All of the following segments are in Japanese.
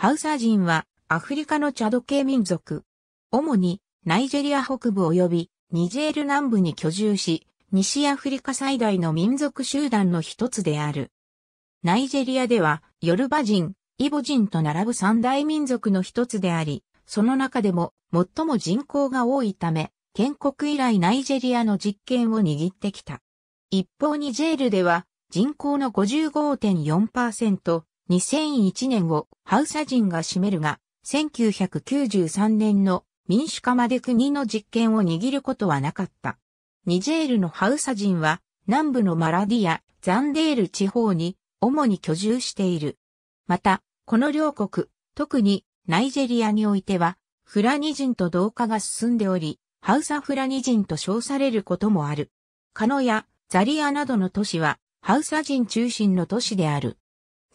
ハウサー人はアフリカのチャド系民族。主にナイジェリア北部及びニジェール南部に居住し、西アフリカ最大の民族集団の一つである。ナイジェリアではヨルバ人、イボ人と並ぶ三大民族の一つであり、その中でも最も人口が多いため、建国以来ナイジェリアの実権を握ってきた。一方ニジェールでは人口の55.4%、2001年をハウサ人が占めるが、1993年の民主化まで国の実権を握ることはなかった。ニジェールのハウサ人は南部のマラディア、ザンデール地方に主に居住している。また、この両国、特にナイジェリアにおいては、フラニ人と同化が進んでおり、ハウサフラニ人と称されることもある。カノやザリアなどの都市は、ハウサ人中心の都市である。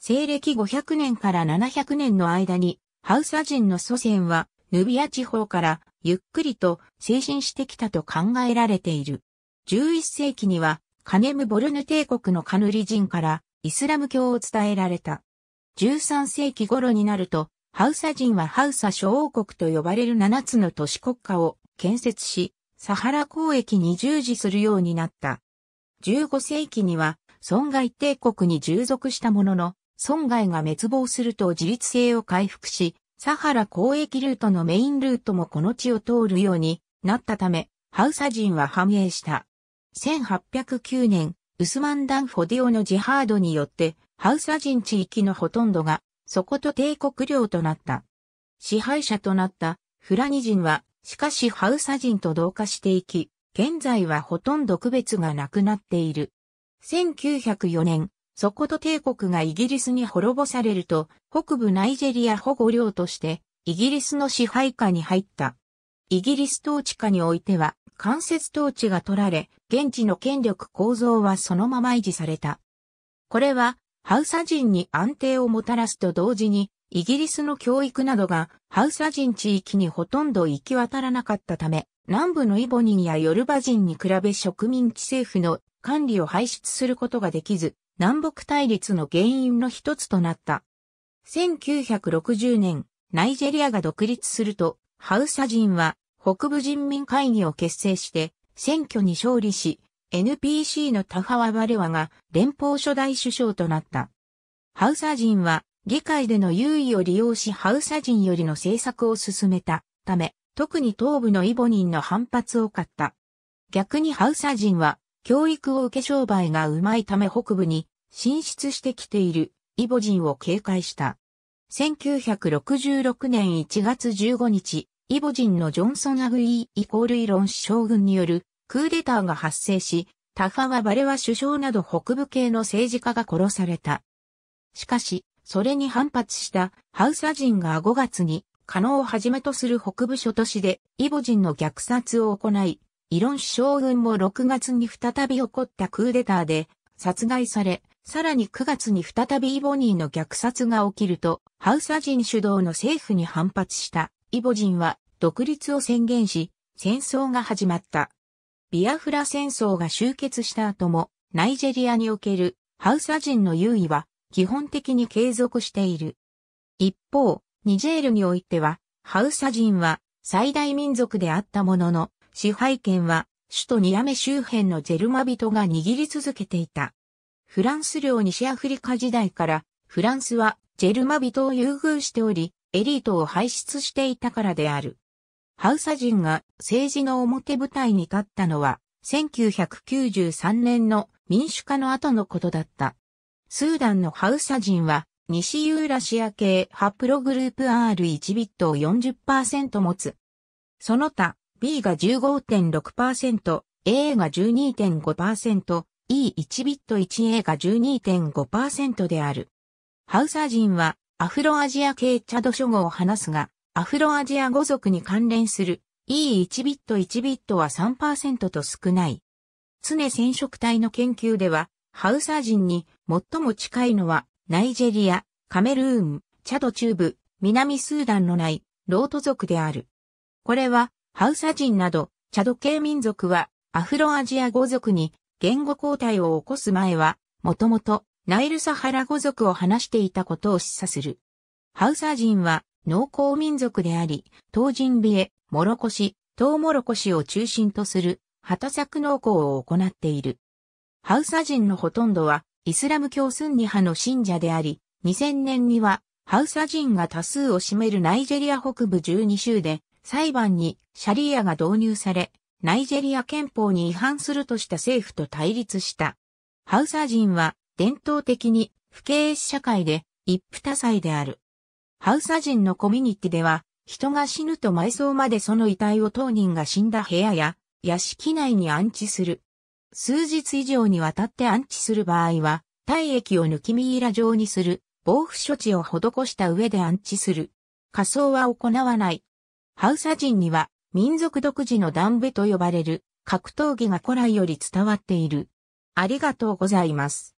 西暦500年から700年の間に、ハウサ人の祖先は、ヌビア地方からゆっくりと精神してきたと考えられている。11世紀には、カネムボルヌ帝国のカヌリ人からイスラム教を伝えられた。13世紀頃になると、ハウサ人はハウサ諸王国と呼ばれる7つの都市国家を建設し、サハラ交易に従事するようになった。15世紀には、損害帝国に従属したものの、損害が滅亡すると自立性を回復し、サハラ交易ルートのメインルートもこの地を通るようになったため、ハウサ人は繁栄した。1809年、ウスマンダン・フォディオのジハードによって、ハウサ人地域のほとんどが、そこと帝国領となった。支配者となったフラニ人は、しかしハウサ人と同化していき、現在はほとんど区別がなくなっている。1904年、ソコト帝国がイギリスに滅ぼされると、北部ナイジェリア保護領として、イギリスの支配下に入った。イギリス統治下においては、間接統治が取られ、現地の権力構造はそのまま維持された。これは、ハウサ人に安定をもたらすと同時に、イギリスの教育などがハウサ人地域にほとんど行き渡らなかったため、南部のイボニンやヨルバ人に比べ植民地政府の管理を排出することができず、南北対立の原因の一つとなった。1960年、ナイジェリアが独立すると、ハウサ人は北部人民会議を結成して、選挙に勝利し、NPC のタハワ・バレワが連邦初代首相となった。ハウサ人は議会での優位を利用しハウサ人よりの政策を進めたため、特に東部のイボニンの反発を買った。逆にハウサ人は教育を受け商売がうまいため北部に進出してきているイボ人を警戒した。1966年1月15日、イボ人のジョンソン・アグイーイコールイロン将軍によるクーデターが発生し、タファワ・バレワ首相など北部系の政治家が殺された。しかし、それに反発したハウサ人が5月に、カノをはじめとする北部諸都市でイボ人の虐殺を行い、イロン将軍も6月に再び起こったクーデターで殺害され、さらに9月に再びイボニーの虐殺が起きると、ハウサ人主導の政府に反発したイボ人は独立を宣言し、戦争が始まった。ビアフラ戦争が終結した後も、ナイジェリアにおけるハウサ人の優位は基本的に継続している。一方、ニジェールにおいては、ハウサ人は最大民族であったものの、支配権は首都ニアメ周辺のジェルマ人が握り続けていた。フランス領西アフリカ時代からフランスはジェルマ人を優遇しており、エリートを輩出していたからである。ハウサ人が政治の表舞台に立ったのは、1993年の民主化の後のことだった。スーダンのハウサ人は、西ユーラシア系ハプログループ R1 ビットを40%持つ。その他、B が15.6%、A が12.5%、E1 ビット 1A が12.5%である。ハウサー人はアフロアジア系チャド諸語を話すが、アフロアジア語族に関連する E1 ビット1ビットは3%と少ない。常染色体の研究では、ハウサー人に最も近いのはナイジェリア、カメルーン、チャド中部、南スーダンのない、ロート族である。これはハウサ人など、チャド系民族はアフロアジア語族に言語交代を起こす前は、もともとナイルサハラ語族を話していたことを示唆する。ハウサ人は農耕民族であり、東人ビエ、モロコシ、トウモロコシを中心とする畑作農耕を行っている。ハウサ人のほとんどはイスラム教スンニ派の信者であり、2000年にはハウサ人が多数を占めるナイジェリア北部12州で裁判にシャリアが導入され、ナイジェリア憲法に違反するとした政府と対立した。ハウサー人は伝統的に不敬社会で一夫多妻である。ハウサ人のコミュニティでは、人が死ぬと埋葬までその遺体を当人が死んだ部屋や屋敷内に安置する。数日以上にわたって安置する場合は、体液を抜きミイラ状にする、防腐処置を施した上で安置する。仮装は行わない。ハウサ人には民族独自のダンベと呼ばれる格闘技が古来より伝わっている。ありがとうございます。